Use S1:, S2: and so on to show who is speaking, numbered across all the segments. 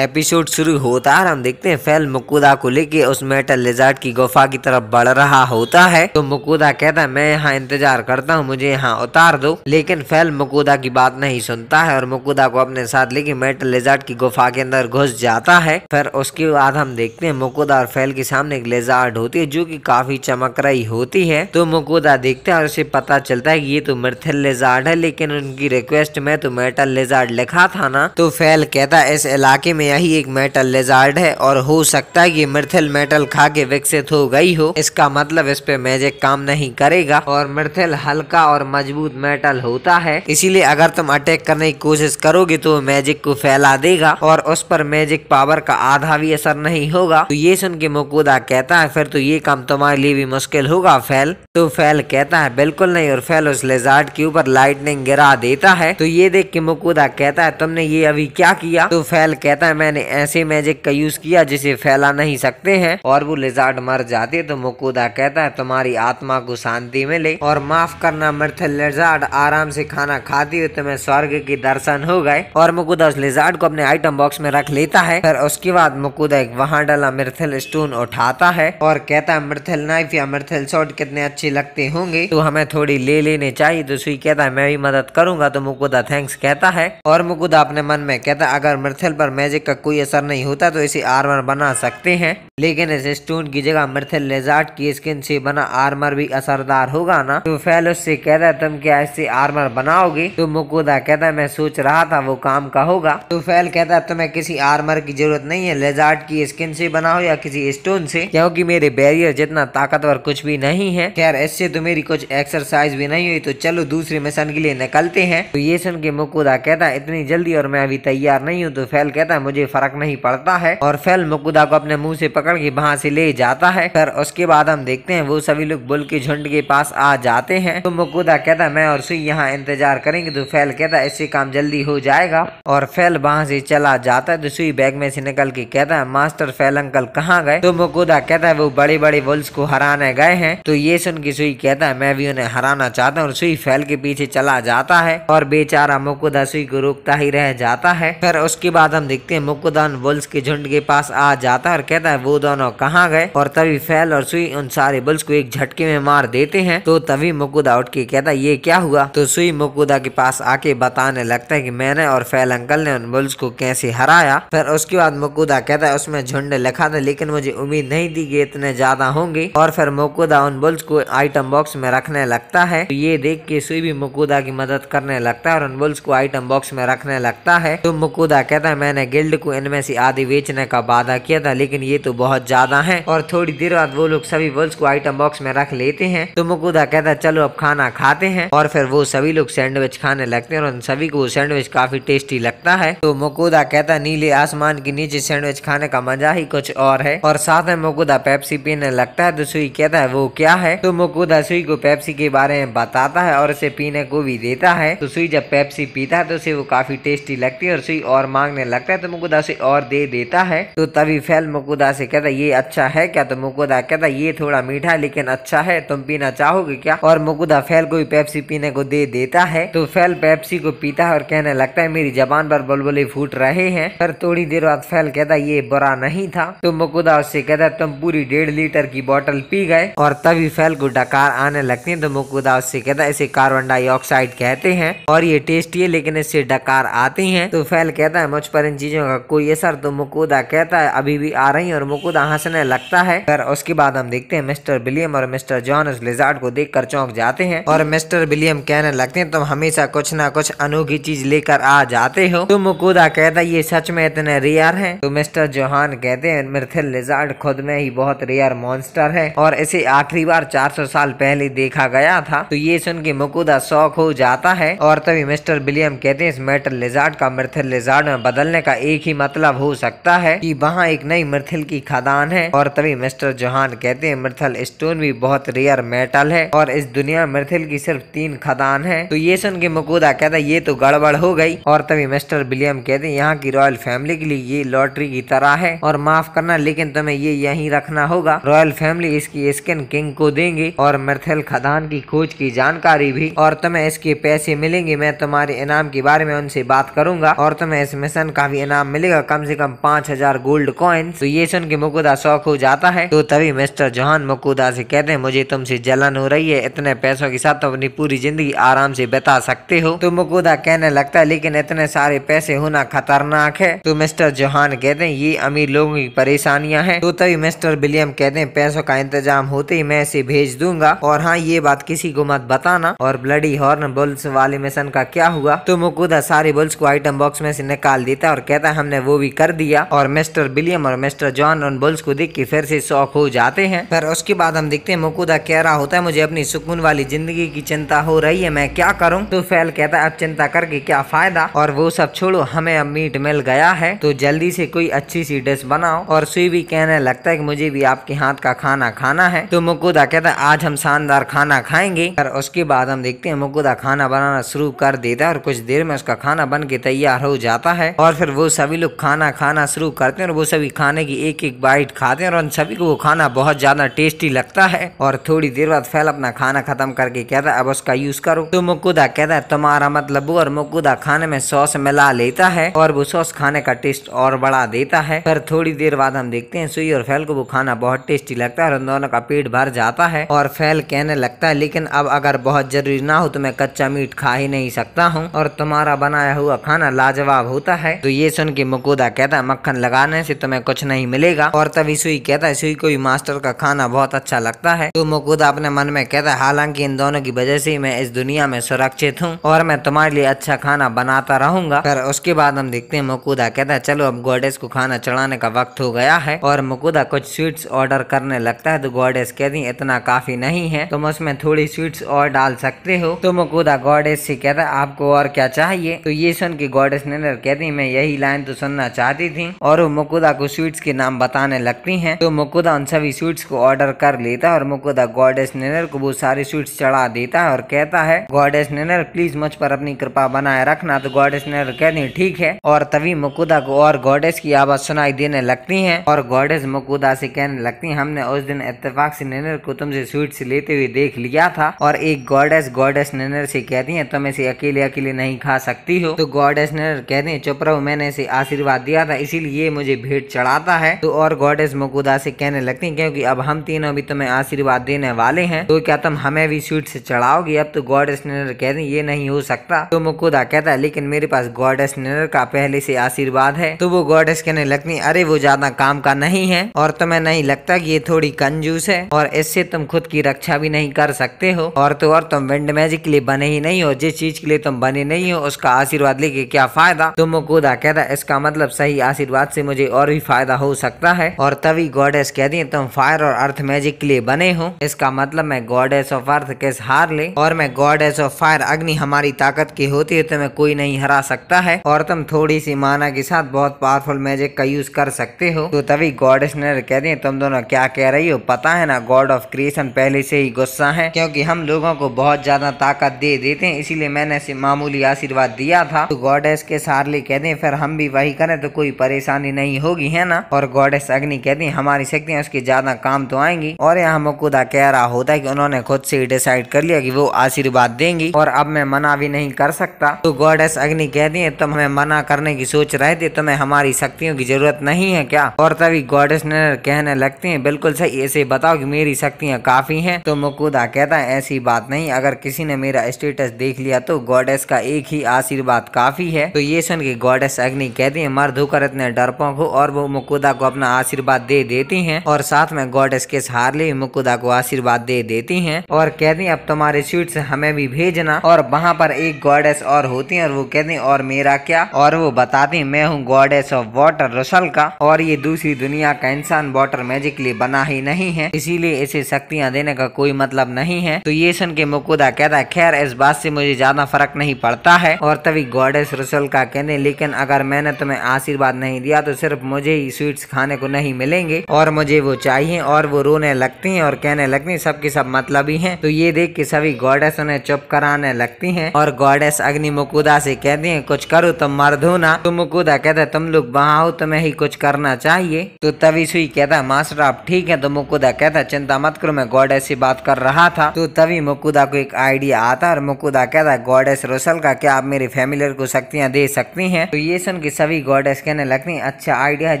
S1: episode शुरू होता है हम देखते हैं फैल मुकुदा को लेके उस मेटल लिजार्ड की गुफा की तरफ बढ़ रहा होता है तो मुकुदा कहता है मैं यहाँ इंतजार करता हूँ मुझे यहाँ उतार दो लेकिन फैल मुकुदा की बात नहीं सुनता है और मुकुदा को अपने साथ लेके मेटल लिजार्ड की गुफा के अंदर घुस जाता है फिर उसके बाद हम देखते हैं मुकुदा और फैल के सामने एक लेजार्ड होती है जो की काफी चमक रही होती है तो मुकुदा देखते है और उसे पता चलता है की ये तो मिर्थल लेजार्ड है लेकिन उनकी रिक्वेस्ट में तो मेटल लेजार्ड लिखा था ना तो फैल कहता है इस इलाके में में यही एक मेटल लेजार्ड है और हो सकता है कि मिर्थल मेटल खा के विकसित हो गई हो इसका मतलब इस पे मैजिक काम नहीं करेगा और मिर्थल हल्का और मजबूत मेटल होता है इसीलिए अगर तुम अटैक करने की कोशिश करोगे तो मैजिक को फैला देगा और उस पर मैजिक पावर का आधा भी असर नहीं होगा तो ये सुन के मुकोदा कहता है फिर तो ये काम तुम्हारे लिए भी मुश्किल होगा फैल तो फैल कहता है बिल्कुल नहीं और फैल उस लेजार्ड के ऊपर लाइटनिंग गिरा देता है तो ये देख के मुकोदा कहता है तुमने ये अभी क्या किया तो फैल कहता है मैंने ऐसे मैजिक का यूज किया जिसे फैला नहीं सकते हैं और वो लिजार्ड मर जाते तो मुकुदा कहता है तुम्हारी आत्मा को शांति मिले और माफ करना मिर्थल लिजार्ड आराम से खाना खाती हुई तुम्हें स्वर्ग के दर्शन हो गए और मुकुदा उस लिजार्ड को अपने आइटम बॉक्स में रख लेता है फिर उसके बाद मुकुदा एक वहां डाला मृथिल स्टोन उठाता है और कहता है मृथल नाइफ या मृथिल शॉर्ट कितने अच्छे लगते होंगे तो हमें थोड़ी ले लेने चाहिए तो सुई कहता है मैं भी मदद करूंगा तो मुकुदा थैंक्स कहता है और मुकुदा अपने मन में कहता है अगर मृथिल पर मैजिक का कोई असर नहीं होता तो इसे आर्मर बना सकते हैं लेकिन इस स्टोन की जगह मिर्थल लेजार्ड की स्किन से बना आर्मर भी असरदार होगा ना तो फैल उससे कहता है तुम क्या इससे आर्मर बनाओगे तो मुकुदा कहता मैं सोच रहा था वो काम का होगा तो फैल कहता तुम्हें किसी आर्मर की जरूरत नहीं है लेजार्ड की स्किन से बनाओ या किसी स्टोन से क्योंकि मेरे बैरियर जितना ताकतवर कुछ भी नहीं है खैर इससे तो मेरी कुछ एक्सरसाइज भी नहीं हुई तो चलो दूसरे मिशन के लिए निकलते हैं तो ये सुन के मुकुदा कहता है इतनी जल्दी और मैं अभी तैयार नहीं हूँ तो फैल कहता मुझे मुझे फर्क नहीं पड़ता है और फैल मुकुदा को अपने मुंह से पकड़ के वहाँ से ले जाता है फिर उसके बाद हम देखते हैं वो सभी लोग बुल के झुंड के पास आ जाते हैं तो मुकुदा कहता मैं और सुई यहाँ इंतजार करेंगे तो फैल कहता इससे काम जल्दी हो जाएगा और फैल वहाँ से चला जाता है तो सुई बैग में से निकल के कहता है मास्टर फैल अंकल कहाँ गए तो मुकुदा कहता है वो बड़े बड़े वुल्स को हराने गए हैं तो ये सुन के सुई कहता है मैं भी उन्हें हराना चाहता हूँ और सुई फैल के पीछे चला जाता है और बेचारा मुकुदा सुई को रोकता ही रह जाता है फिर उसके बाद हम देखते हैं मुकुदान बुल्स के झुंड के पास आ जाता है और कहता है वो दोनों कहाँ गए और तभी फैल और सुई उन सारे बुल्स को एक झटके में मार देते हैं तो तभी मुकुदा उठ के कहता है ये क्या हुआ तो सुई मुकुदा के पास आके बताने लगता है की मैंने और फैल अंकल ने उन बुल्स को कैसे हराया फिर उसके बाद मुकुदा कहता है उसमें झुंड लिखा था लेकिन मुझे उम्मीद नहीं थी कि इतने ज्यादा होंगे और फिर मुकुदा उन बुल्स को आइटम बॉक्स में रखने लगता है तो ये देख के सुई भी मुकुदा की मदद करने लगता है और उन बुल्स को आइटम बॉक्स में रखने लगता है तो मुकुदा कहता है मैंने गिल गिल्ड को इनमें से आधे बेचने का वादा किया था लेकिन ये तो बहुत ज्यादा है और थोड़ी देर बाद वो लोग सभी वर्ल्स को आइटम बॉक्स में रख लेते हैं तो मुकुदा कहता चलो अब खाना खाते हैं और फिर वो सभी लोग सैंडविच खाने लगते हैं और उन सभी को सैंडविच काफी टेस्टी लगता है तो मुकुदा कहता नीले आसमान के नीचे सैंडविच खाने का मजा ही कुछ और है और साथ में मुकुदा पेप्सी पीने लगता है तो सुई कहता है वो क्या है तो मुकुदा सुई को पेप्सी के बारे में बताता है और उसे पीने को भी देता है तो सुई जब पेप्सी पीता है तो उसे वो काफी टेस्टी लगती है और सुई और मांगने लगता है तो मुकुदा से और दे देता है तो तभी फैल मुकुदा से कहता ये अच्छा है क्या तो मुकुदा कहता ये थोड़ा मीठा लेकिन अच्छा है तुम पीना चाहोगे क्या और मुकुदा फैल को भी पेप्सी पीने को दे देता है तो फैल पेप्सी को पीता है और कहने लगता है मेरी जबान पर बुलबुले फूट रहे हैं पर थोड़ी देर बाद फैल कहता ये बुरा नहीं था तो मुकुदा उससे कहता तुम पूरी डेढ़ लीटर की बॉटल पी गए और तभी फैल को डकार आने लगती है तो मुकुदा उससे कहता इसे कार्बन डाइऑक्साइड कहते हैं और ये टेस्टी है लेकिन इससे डकार आती है तो फैल कहता है मुझ पर इन चीजों कोई ये सर तो मुकुदा कहता है अभी भी आ रही और मुकुदा हंसने लगता है पर उसके बाद हम देखते हैं मिस्टर विलियम और मिस्टर जॉन उस लिजार्ड को देखकर चौंक जाते हैं और मिस्टर विलियम कहने लगते हैं तुम हमेशा कुछ ना कुछ अनोखी चीज लेकर आ जाते हो तो मुकुदा कहता है ये सच में इतने रेयर है तो मिस्टर जोहान कहते हैं मिर्थिल लिजार्ड खुद में ही बहुत रेयर मॉन्स्टर है और इसे आखिरी बार सौ साल पहले देखा गया था तो ये सुन के मुकुदा शौक हो जाता है और तभी मिस्टर विलियम कहते हैं इस मेटल लिजार्ड का मिर्थिल लिजार्ड में बदलने का एक एक ही मतलब हो सकता है कि वहाँ एक नई मिर्थल की खदान है और तभी मिस्टर जोहान कहते हैं मिर्थल स्टोन भी बहुत रेयर मेटल है और इस दुनिया मिर्थल की सिर्फ तीन खदान है तो ये सुन के मुकुदा कहता है ये तो गड़बड़ हो गई और तभी मिस्टर विलियम कहते हैं यहाँ की रॉयल फैमिली के लिए ये लॉटरी की तरह है और माफ करना लेकिन तुम्हें ये यही रखना होगा रॉयल फैमिली इसकी स्किन किंग को देंगे और मिर्थल खदान की खोज की जानकारी भी और तुम्हें इसके पैसे मिलेंगे मैं तुम्हारे इनाम के बारे में उनसे बात करूंगा और तुम्हें इस मिशन का भी इनाम नाम मिलेगा कम से कम पांच हजार गोल्ड कॉइन्स तो ये सुन के मुकुदा शौक हो जाता है तो तभी मिस्टर जोहान मुकुदा से कहते हैं मुझे तुमसे जलन हो रही है इतने पैसों के साथ तुम तो अपनी पूरी जिंदगी आराम से बता सकते हो तो मुकुदा कहने लगता है लेकिन इतने सारे पैसे होना खतरनाक है तो मिस्टर जोहान कहते हैं ये अमीर लोगों की परेशानियां हैं तो तभी मिस्टर विलियम कहते हैं पैसों का इंतजाम होते ही मैं इसे भेज दूंगा और हाँ ये बात किसी को मत बताना और ब्लडी हॉर्न बुल्स वाले मिशन का क्या हुआ तो मुकुदा सारे बुल्स को आइटम बॉक्स में से निकाल देता है और कहता है हमने वो भी कर दिया और मिस्टर विलियम और मिस्टर जॉन रन बुल्स को देख के फिर से शौक हो जाते हैं पर उसके बाद हम देखते हैं मुकुदा कह रहा होता है मुझे अपनी सुकून वाली जिंदगी की चिंता हो रही है मैं क्या करूँ तो फैल कहता है अब चिंता करके क्या फायदा और वो सब छोड़ो हमें अब मीट मिल गया है तो जल्दी से कोई अच्छी सी डिश बनाओ और सुई भी कहने लगता है कि मुझे भी आपके हाथ का खाना खाना है तो मुकुदा कहता है आज हम शानदार खाना खाएंगे पर उसके बाद हम देखते हैं मुकुदा खाना बनाना शुरू कर देता है और कुछ देर में उसका खाना बन के तैयार हो जाता है और फिर वो सब सभी लोग खाना खाना शुरू करते हैं और वो सभी खाने की एक एक बाइट खाते हैं और उन सभी को वो खाना बहुत ज़्यादा टेस्टी लगता है और थोड़ी देर बाद फैल अपना खाना खत्म करके कहता है अब उसका यूज़ करो तो मुकुदा कहता है तुम्हारा मतलब और मुकुदा खाने में सॉस मिला लेता है और वो सॉस खाने का टेस्ट और बढ़ा देता है पर थोड़ी देर बाद हम देखते हैं सुई और फैल को वो खाना बहुत टेस्टी लगता है और दोनों का पेट भर जाता है और फैल कहने लगता है लेकिन अब अगर बहुत जरूरी ना हो तो मैं कच्चा मीट खा ही नहीं सकता हूँ और तुम्हारा बनाया हुआ खाना लाजवाब होता है तो ये सुन कि मकूदा कहता है मक्खन लगाने से तुम्हें कुछ नहीं मिलेगा और तभी सुई कहता है सुई को भी मास्टर का खाना बहुत अच्छा लगता है तो मकूदा अपने मन में कहता है हालांकि इन दोनों की वजह से मैं इस दुनिया में सुरक्षित हूँ और मैं तुम्हारे लिए अच्छा खाना बनाता रहूंगा पर उसके बाद हम देखते हैं मकूदा कहता है चलो अब गोडेस को खाना चढ़ाने का वक्त हो गया है और मकूदा कुछ स्वीट्स ऑर्डर करने लगता है तो गोडेस कहती इतना काफी नहीं है तुम उसमें थोड़ी स्वीट्स और डाल सकते हो तो मकूदा गोडेस से कहता है आपको और क्या चाहिए तो ये सुन के गोडेस नंदर कहती मैं यही लाइन डिजाइन तो सुनना चाहती थी और वो मुकुदा को स्वीट्स के नाम बताने लगती है तो मुकुदा उन सभी स्वीट्स को ऑर्डर कर लेता है और मुकुदा गॉडेस नेनर को वो सारे स्वीट्स चढ़ा देता है और कहता है गॉडेस नेनर प्लीज मुझ पर अपनी कृपा बनाए रखना तो गॉडेस नेनर कहते हैं ठीक है और तभी मुकुदा को और गॉडेस की आवाज सुनाई देने लगती है और गॉडेस मुकुदा से कहने लगती है हमने उस दिन इतफाक से नेनर को तुमसे स्वीट्स लेते हुए देख लिया था और एक गॉडेस गॉडेस नेनर से कहती है तुम इसे अकेले अकेले नहीं खा सकती हो तो गॉडेस नेनर कहती है चुप रहो मैंने इसे आशीर्वाद दिया था इसीलिए मुझे भेंट चढ़ाता है तो और गॉडेस मुकुदा से कहने लगती क्योंकि अब हम तीनों भी तुम्हें आशीर्वाद देने वाले हैं तो क्या तुम हमें भी स्वीट से चढ़ाओगी अब तो गॉडेस कह दी ये नहीं हो सकता तो मुकुदा कहता है लेकिन मेरे पास गॉडेस निनर का पहले से आशीर्वाद है तो वो गॉडेस कहने लगती अरे वो ज्यादा काम का नहीं है और तुम्हें नहीं लगता की ये थोड़ी कंजूस है और इससे तुम खुद की रक्षा भी नहीं कर सकते हो और तो और तुम विंड मैजिक के लिए बने ही नहीं हो जिस चीज के लिए तुम बने नहीं हो उसका आशीर्वाद लेके क्या फायदा तो मुकुदा कहता है इसका मतलब सही आशीर्वाद से मुझे और भी फायदा हो सकता है और तभी गॉडेस कहती है तुम फायर और अर्थ मैजिक के लिए बने हो इसका मतलब मैं गॉडेस ऑफ अर्थ के हार ले और मैं गॉडेस ऑफ फायर अग्नि हमारी ताकत की होती है तुम्हें कोई नहीं हरा सकता है और तुम थोड़ी सी माना के साथ बहुत पावरफुल मैजिक का यूज कर सकते हो तो तभी गॉडेस ने कह दिए तुम दोनों क्या कह रही हो पता है ना गॉड ऑफ क्रिएशन पहले से ही गुस्सा है क्योंकि हम लोगों को बहुत ज्यादा ताकत दे देते हैं इसीलिए मैंने मामूली आशीर्वाद दिया था तो गॉडेस के कह कहते फिर हम भी भी वही करें तो कोई परेशानी नहीं होगी है ना और गॉडेस अग्नि कहती है हमारी शक्तियाँ उसके ज्यादा काम तो आएंगी और यहाँ मुकुदा कह रहा होता है कि उन्होंने खुद से डिसाइड कर लिया कि वो आशीर्वाद देंगी और अब मैं मना भी नहीं कर सकता तो गॉडेस अग्नि कहती है तुम हमें मना करने की सोच रहे थे तुम्हें हमारी शक्तियों की जरूरत नहीं है क्या और तभी गॉडेस ने कहने लगती है बिल्कुल सही ऐसे बताओ कि मेरी शक्तियाँ काफी हैं तो मुकुदा कहता है ऐसी बात नहीं अगर किसी ने मेरा स्टेटस देख लिया तो गॉडेस का एक ही आशीर्वाद काफी है तो ये सुन के गॉडेस अग्नि कहती है मर्द होकर इतने डरपों को और वो मुकुदा को अपना आशीर्वाद दे देती हैं और साथ में गॉडेस के सहारे मुकुदा को आशीर्वाद दे देती हैं और कहती अब तुम्हारे स्वीट्स हमें भी भेजना और वहाँ पर एक गॉडेस और होती है और वो कहती हैं और मेरा क्या और वो बताती मैं हूँ गॉडेस ऑफ वाटर रसल का और ये दूसरी दुनिया का इंसान वाटर मैजिक लिए बना ही नहीं है इसीलिए इसे शक्तियाँ देने का कोई मतलब नहीं है तो ये सुन के मुकुदा कहता है खैर इस बात से मुझे ज्यादा फर्क नहीं पड़ता है और तभी गॉडेस रसल का कहने लेकिन अगर मैंने मैंने तुम्हें आशीर्वाद नहीं दिया तो सिर्फ मुझे ही स्वीट्स खाने को नहीं मिलेंगे और मुझे वो चाहिए और वो रोने लगती हैं और कहने लगती सब सबके सब मतलब ही है तो ये देख के सभी गॉडेस उन्हें चुप कराने लगती है और गॉडेस अग्नि मुकुदा से कहती है कुछ करो तुम मर्द हो ना तो मुकुदा कहते तुम लोग वहां हो तुम्हें ही कुछ करना चाहिए तो तभी सुई कहता मास्टर आप ठीक है तो मुकुदा कहता चिंता मत करो मैं गॉडेस से बात कर रहा था तो तभी मुकुदा को एक आइडिया आता और मुकुदा कहता गॉडेस रोसल का क्या आप मेरी फैमिली को शक्तियाँ दे सकती हैं तो ये सुन के सभी गॉडेस कहने लगती अच्छा आइडिया है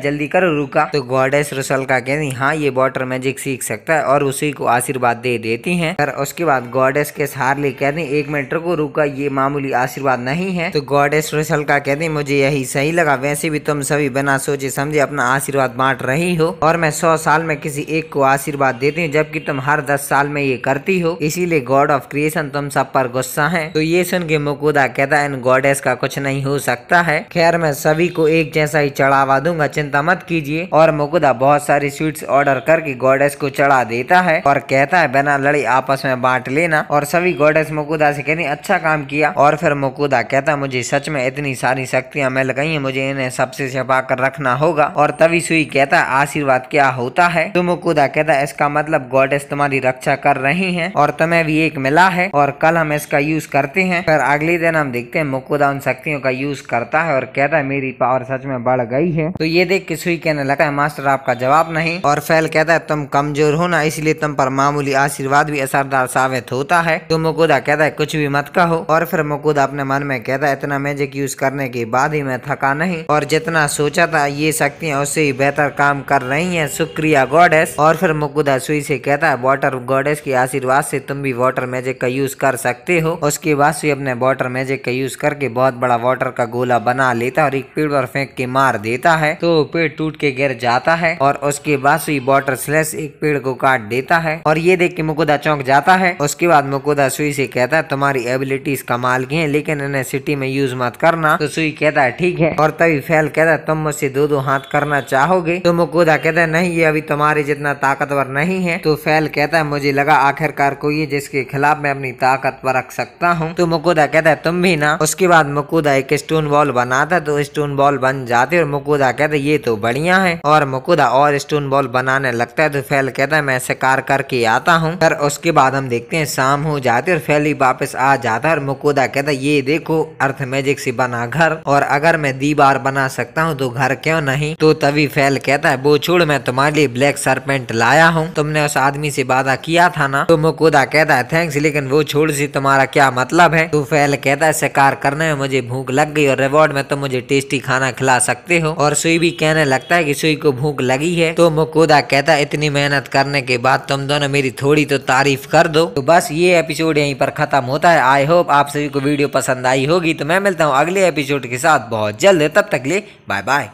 S1: जल्दी करो रुका तो गॉडेस रसल का कहती हाँ ये वॉटर मैजिक सीख सकता है और उसी को आशीर्वाद दे देती है पर उसके बाद गॉडेस के हार्ली कहती एक मिनट रुको रुका ये मामूली आशीर्वाद नहीं है तो गॉडेस रसल का कहती मुझे यही सही लगा वैसे भी तुम सभी बना सोचे समझे अपना आशीर्वाद बांट रही हो और मैं सौ साल में किसी एक को आशीर्वाद देती हूँ जबकि तुम हर दस साल में ये करती हो इसीलिए गॉड ऑफ क्रिएशन तुम सब पर गुस्सा है तो ये सुन के मुकुदा कहता है इन गॉडेस का कुछ नहीं हो सकता है खैर मैं सभी को एक जैसा ही चढ़ावा दूंगा चिंता मत कीजिए और मुकुदा बहुत सारी स्वीट्स ऑर्डर करके गोडेस को चढ़ा देता है और कहता है बिना लड़ी आपस में बांट लेना और सभी गोडेस मुकुदा से कहती अच्छा काम किया और फिर मुकुदा कहता है मुझे सच में इतनी सारी शक्तियां मिल गई है मुझे इन्हें सबसे छिपा कर रखना होगा और तभी सुई कहता है आशीर्वाद क्या होता है तो मुकुदा कहता है इसका मतलब गोडेस तुम्हारी रक्षा कर रही है और तुम्हें भी एक मिला है और कल हम इसका यूज करते हैं फिर अगले दिन हम देखते हैं मुकुदा उन शक्तियों का यूज करता है और कहता है मेरी पावर सच में बढ़ गई है तो ये देख के सुई कहने लगा है मास्टर आपका जवाब नहीं और फैल कहता है तुम कमजोर हो ना इसलिए तुम पर मामूली आशीर्वाद भी असरदार साबित होता है तो मुकुदा कहता है कुछ भी मत कहो और फिर मुकुदा अपने मन में कहता है इतना मैजिक यूज करने के बाद ही मैं थका नहीं और जितना सोचा था ये शक्तियाँ उससे ही बेहतर काम कर रही है शुक्रिया गॉडेस और फिर मुकुदा सुई से कहता है वाटर गॉडेस के आशीर्वाद से तुम भी वाटर मैजिक का यूज कर सकते हो उसके बाद सुई अपने वाटर मैजिक का यूज करके बहुत बड़ा वाटर का गोला बना लेता और एक पेड़ पर फेंक के मार देता है तो पेड़ टूट के गिर जाता है और उसके बाद सुई वाटर स्लेस एक पेड़ को काट देता है और ये देख के मुकुदा चौंक जाता है उसके बाद मुकुदा सुई से कहता है तुम्हारी एबिलिटीज कमाल की है लेकिन इन्हें सिटी में यूज मत करना तो सुई कहता है ठीक है और तभी फैल कहता है तुम मुझसे दो दो हाथ करना चाहोगे तो मुकुदा कहता है नहीं ये अभी तुम्हारे जितना ताकतवर नहीं है तो फैल कहता है मुझे लगा आखिरकार कोई है जिसके खिलाफ मैं अपनी ताकत पर रख सकता हूँ तो मुकुदा कहता है तुम भी ना उसके बाद मुकुदा एक स्टोन वॉल बनाता तो स्टोन बॉल बन जाते और मुकुदा कहते ये तो बढ़िया है और मुकुदा और स्टोन बॉल बनाने लगता है तो फैल कहता है मैं शिकार करके आता हूँ पर उसके बाद हम देखते हैं शाम हो जाते और ही वापस आ जाता है और मुकुदा कहता है ये देखो अर्थ मैजिक से बना घर और अगर मैं दीवार बना सकता हूँ तो घर क्यों नहीं तो तभी फैल कहता है वो छोड़ मैं तुम्हारे लिए ब्लैक सरपेंट लाया हूँ तुमने उस आदमी से वादा किया था ना तो मुकुदा कहता है थैंक्स लेकिन वो छोड़ से तुम्हारा क्या मतलब है तो फैल कहता है शिकार करने में मुझे भूख लग गई और रिवॉर्ड में तुम मुझे टेस्टी खाना खिला सकते हो और सुई भी कहने लगता है कि सुई को भूख लगी है तो मुकोदा कहता है इतनी मेहनत करने के बाद तुम दोनों मेरी थोड़ी तो तारीफ कर दो तो बस ये एपिसोड यहीं पर खत्म होता है आई होप आप सभी को वीडियो पसंद आई होगी तो मैं मिलता हूँ अगले एपिसोड के साथ बहुत जल्द तब तक ले बाय बाय